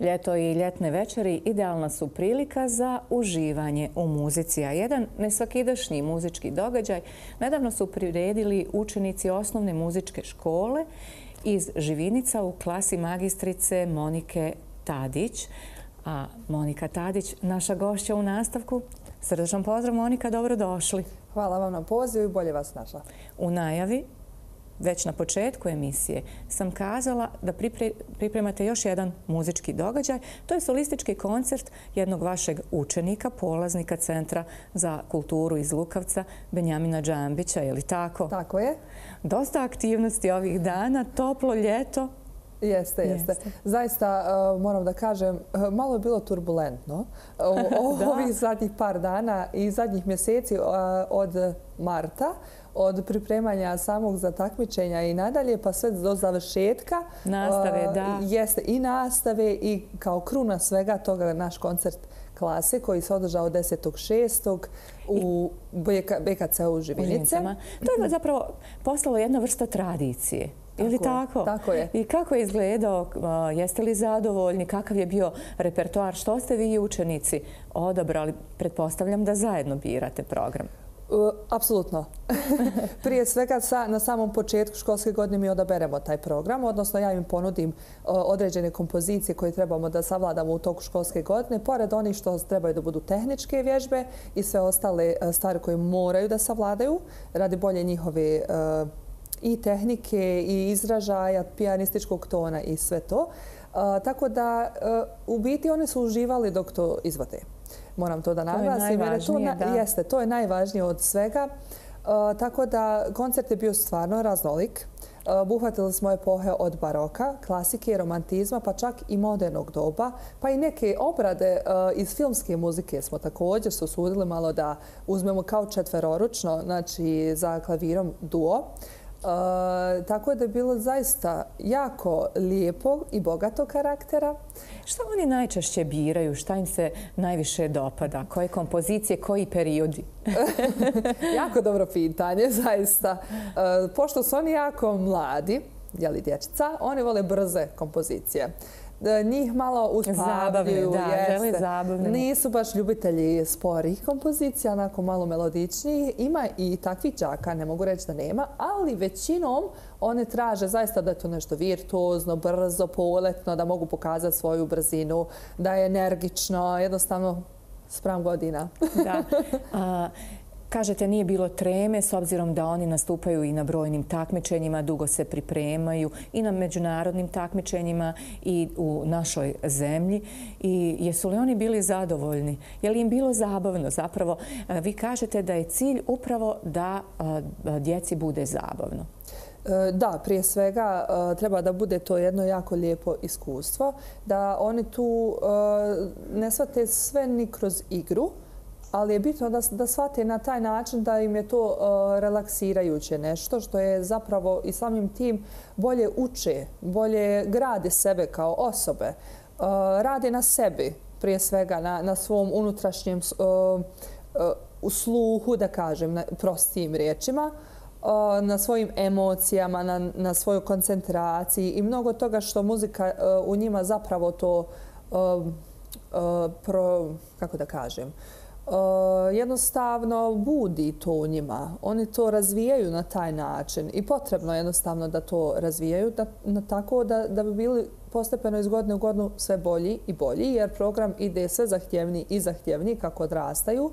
Ljeto i ljetne večeri idealna su prilika za uživanje u muzici, a jedan nesvakidašnji muzički događaj nedavno su priredili učenici osnovne muzičke škole iz Živinica u klasi magistrice Monike Tadić. A Monika Tadić, naša gošća u nastavku, srdečan pozdrav Monika, dobrodošli. Hvala vam na pozivu i bolje vas našla. U najavi već na početku emisije sam kazala da pripremate još jedan muzički događaj. To je solistički koncert jednog vašeg učenika, polaznika Centra za kulturu iz Lukavca, Benjamina Džambića, je li tako? Tako je. Dosta aktivnosti ovih dana, toplo ljeto, Jeste, jeste. Zaista, eh, moram da kažem, eh, malo je bilo turbulentno eh, ovih zadnjih par dana i zadnjih mjeseci od marta, od pripremanja samog za takmičenja i nadalje, pa sve do završetka. Nastave, da. Jeste, i nastave i kao kruna svega toga naš koncert klase koji se održao 10.6. u BKC u Živinicama. To je zapravo postalo jedna vrsta tradicije. Ili tako? Tako je. I kako je izgledao? Uh, jeste li zadovoljni? Kakav je bio repertoar? Što ste vi učenici odabrali? Pretpostavljam da zajedno birate program. Uh, apsolutno. Prije svega na samom početku školske godine mi odaberemo taj program, odnosno ja im ponudim uh, određene kompozicije koje trebamo da savladamo u toku školske godine, pored onih što trebaju da budu tehničke vježbe i sve ostale stvari koje moraju da savladaju radi bolje njihove i tehnike i izražaja pijanističkog tona i sve to. Tako da, e, u biti, one su uživali dok to izvode. Moram to da naglasim. To je najvažnije, da. Jeste, to je najvažnije od svega. E, tako da, koncert je bio stvarno raznolik. E, Buhvatili smo epohe od baroka, klasike, romantizma, pa čak i modernog doba, pa i neke obrade iz filmske muzike smo također susudili malo da uzmemo kao četveroručno, znači za klavirom duo. Duo tako da je bilo zaista jako lijepo i bogato karaktera. Šta oni najčešće biraju? Šta im se najviše dopada? Koje kompozicije, koji periodi? jako dobro pitanje, zaista. Pošto su oni jako mladi, jeli dječica, oni vole brze kompozicije njih malo uspavljuju. Zabavni, da, zabavni. Nisu baš ljubitelji sporih kompozicija, onako malo melodičnijih. Ima i takvi džaka, ne mogu reći da nema, ali većinom one traže zaista da je to nešto virtuozno, brzo, poletno, da mogu pokazati svoju brzinu, da je energično, jednostavno sprem godina. Da. Kažete, nije bilo treme s obzirom da oni nastupaju i na brojnim takmičenjima, dugo se pripremaju i na međunarodnim takmičenjima i u našoj zemlji. I jesu li oni bili zadovoljni? Je li im bilo zabavno zapravo? E, vi kažete da je cilj upravo da e, djeci bude zabavno. E, da, prije svega treba da bude to jedno jako lijepo iskustvo, da oni tu ne shvate sve ni kroz igru, ali je bitno da, da shvate na taj način da im je to uh, relaksirajuće nešto, što je zapravo i samim tim bolje uče, bolje grade sebe kao osobe, uh, rade na sebi prije svega, na, na svom unutrašnjem uh, uh, sluhu, da kažem, na, prostim riječima, na svojim emocijama, na, na svojoj koncentraciji i mnogo toga što muzika u njima zapravo to kako da kažem, E, jednostavno budi to u njima. Oni to razvijaju na taj način i potrebno je jednostavno da to razvijaju da, na tako da, da bi bili postepeno iz godine u godinu sve bolji i bolji jer program ide sve zahtjevni i zahtjevni kako odrastaju.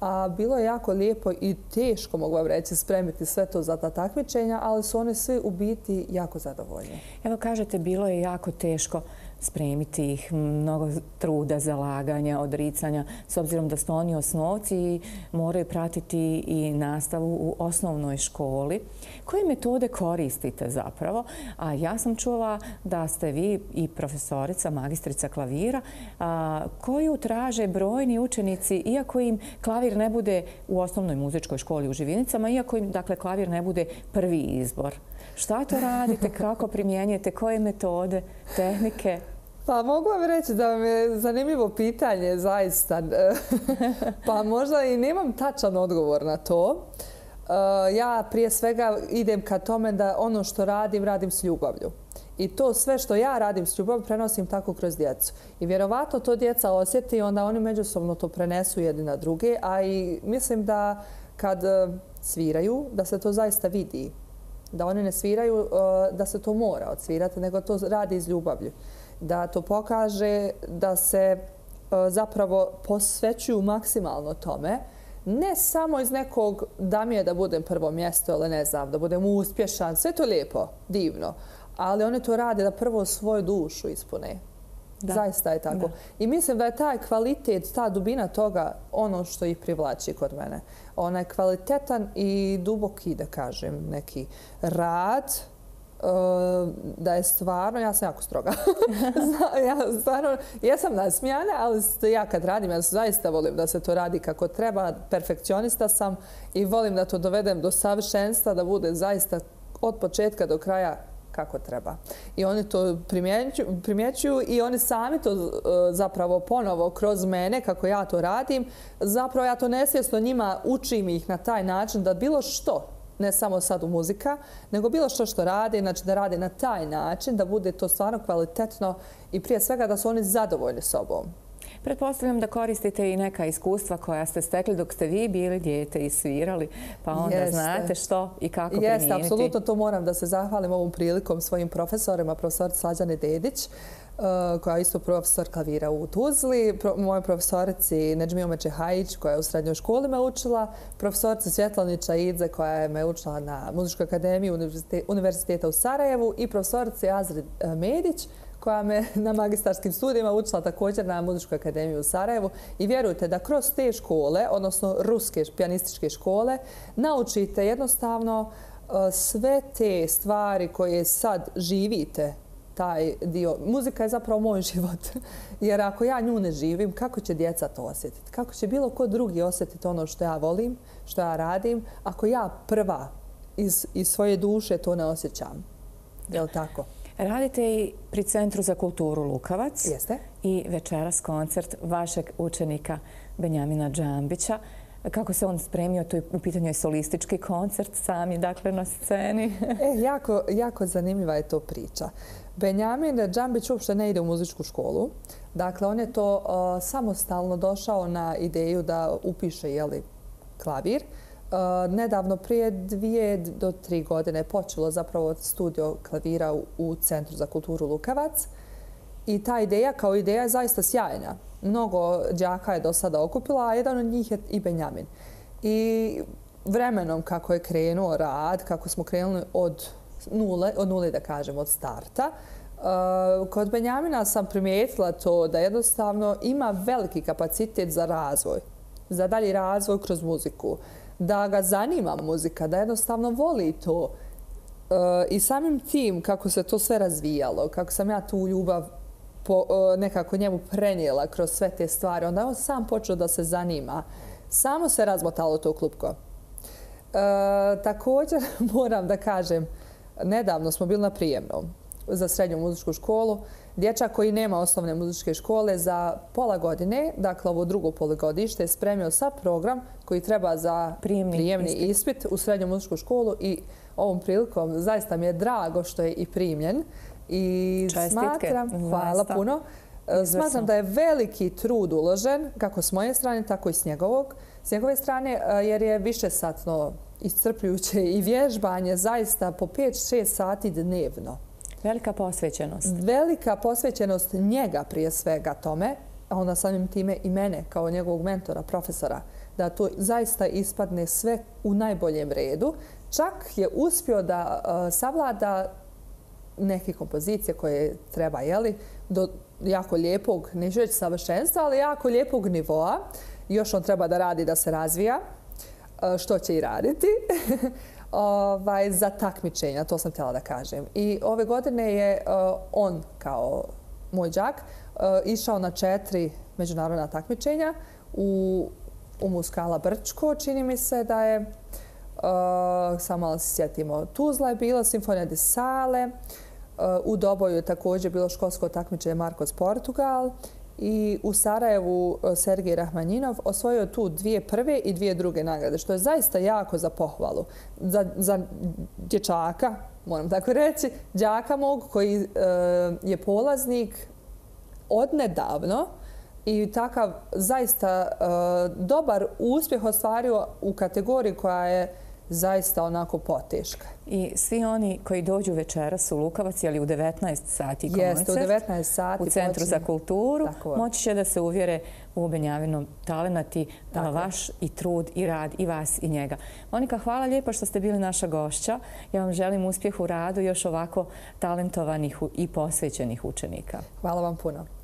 A bilo je jako lijepo i teško, mogu vam reći, spremiti sve to za ta takmičenja, ali su one svi u biti jako zadovoljni. Evo kažete, bilo je jako teško spremiti ih, mnogo truda, zalaganja, odricanja, s obzirom da su oni osnovci i moraju pratiti i nastavu u osnovnoj školi. Koje metode koristite zapravo? A ja sam čula da ste vi i profesorica, magistrica klavira, koju traže brojni učenici, iako im klavir ne bude u osnovnoj muzičkoj školi u Živinicama, iako im dakle, klavir ne bude prvi izbor. Šta to radite, kako primjenjujete, koje metode, tehnike? Pa mogu vam reći da vam je zanimljivo pitanje, zaista. pa možda i nemam tačan odgovor na to. Eh, ja prije svega idem ka tome da ono što radim, radim s ljubavlju. I to sve što ja radim s ljubavlju prenosim tako kroz djecu. I vjerovato to djeca osjeti i onda oni međusobno to prenesu jedni na druge. A i mislim da kad eh, sviraju, da se to zaista vidi da one ne sviraju uh, da se to mora odsvirati, nego to radi iz ljubavlju. Da to pokaže da se uh, zapravo posvećuju maksimalno tome, ne samo iz nekog da mi je da budem prvo mjesto ili ne znam, da budem uspješan, sve to lijepo, divno, ali one to rade da prvo svoju dušu ispune, Zaista je tako. I mislim da je taj kvalitet, ta dubina toga ono što ih privlači kod mene. Ona je kvalitetan i duboki, da kažem, neki rad eh, da je stvarno, ja sam jako stroga. ja stvarno, ja sam nasmijana, ali ja kad radim, ja zaista volim da se to radi kako treba. Perfekcionista sam i volim da to dovedem do savršenstva, da bude zaista od početka do kraja kako treba. I oni to primjeću, primjećuju i oni sami to e, zapravo ponovo kroz mene, kako ja to radim, zapravo ja to nesvjesno njima učim ih na taj način da bilo što, ne samo sad u muzika, nego bilo što što rade, znači da rade na taj način, da bude to stvarno kvalitetno i prije svega da su oni zadovoljni sobom. Pretpostavljam da koristite i neka iskustva koja ste stekli dok ste vi bili djete i svirali, pa onda znate što i kako primijeniti. Jeste, apsolutno to moram da se zahvalim ovom prilikom svojim profesorima, profesor Slađane Dedić, e, koja je isto profesor klavira u Tuzli, moje profesorici Neđmijome Hajić koja je u srednjoj školi me učila, profesorica Svjetlanića Idze koja je me učila na Muzičkoj akademiji Univerziteta u Sarajevu i profesorica Azri e, Medić koja me na magistarskim studijima učila također na Muzičku akademiju u Sarajevu. I vjerujte da kroz te škole, odnosno ruske pijanističke škole, naučite jednostavno uh, sve te stvari koje sad živite taj dio. Muzika je zapravo moj život. Jer ako ja nju ne živim, kako će djeca to osjetiti? Kako će bilo ko drugi osjetiti ono što ja volim, što ja radim, ako ja prva iz, iz svoje duše to ne osjećam? Je li tako? Radite i pri Centru za kulturu Lukavac. Jeste. I večeras koncert vašeg učenika Benjamina Džambića. Kako se on spremio? To je u pitanju solistički koncert sami, dakle, na sceni. E, jako zanimljiva je to priča. Benjamin Džambić uopšte ne ide u muzičku školu. Dakle, on je to samostalno došao na ideju da upiše klavir. Klavir. Eh, nedavno prije dvije do tri godine počelo zapravo studio klavira u Centru za kulturu Lukavac. I ta ideja kao ideja je zaista sjajna. Mnogo džaka je do sada okupila, a jedan od njih je i Benjamin. I vremenom kako je krenuo rad, kako smo krenuli od nule, od nule da kažem, od starta, eh, kod Benjamina sam primijetila to da jednostavno ima veliki kapacitet za razvoj, za dalji razvoj kroz muziku da ga zanima muzika, da jednostavno voli to. Eh, I samim tim kako se to sve razvijalo, kako sam ja tu ljubav eh, nekako njemu prenijela kroz sve te stvari, onda on sam počeo da se zanima. Samo se razmotalo to klupko. E, također moram da kažem, nedavno smo bili na prijemnom za srednju muzičku školu dječak koji nema osnovne muzičke škole za pola godine, dakle ovo drugo polugodište, je spremio sa program koji treba za prijemni, ispit. u srednju muzičku školu i ovom prilikom zaista mi je drago što je i primljen. I Čestitke. smatram, hvala puno, e, Izvrsno. smatram da je veliki trud uložen kako s moje strane, tako i s njegovog. S njegove strane, e, jer je više satno iscrpljuće i vježbanje zaista po 5-6 sati dnevno. Velika posvećenost. Velika posvećenost njega prije svega tome, a onda samim time i mene kao njegovog mentora, profesora, da to zaista ispadne sve u najboljem redu. Čak je uspio da e, savlada neke kompozicije koje treba, jeli, do jako lijepog, ne reći savršenstva, ali jako lijepog nivoa. Još on treba da radi da se razvija, e, što će i raditi. ovaj, za takmičenja, to sam htjela da kažem. I ove godine je e, on kao moj džak e, išao na četiri međunarodna takmičenja u, u Muskala Brčko. Čini mi se da je, uh, samo malo se sjetimo, Tuzla je bila, Sinfonija de Sale, u Doboju je također bilo školsko takmičenje Marcos Portugal, i u Sarajevu e, Sergij Rahmanjinov osvojio tu dvije prve i dvije druge nagrade, što je zaista jako za pohvalu. Za, za dječaka, moram tako reći, džaka mog koji e, je polaznik odnedavno i takav zaista e, dobar uspjeh ostvario u kategoriji koja je zaista onako poteška. I svi oni koji dođu večeras u Lukavac, ali u 19 sati koncert, u, Centru za kulturu, moći će da se uvjere u Benjavinom talenati Tako. vaš i trud i rad i vas i njega. Monika, hvala lijepa što ste bili naša gošća. Ja vam želim uspjeh u radu još ovako talentovanih i posvećenih učenika. Hvala vam puno.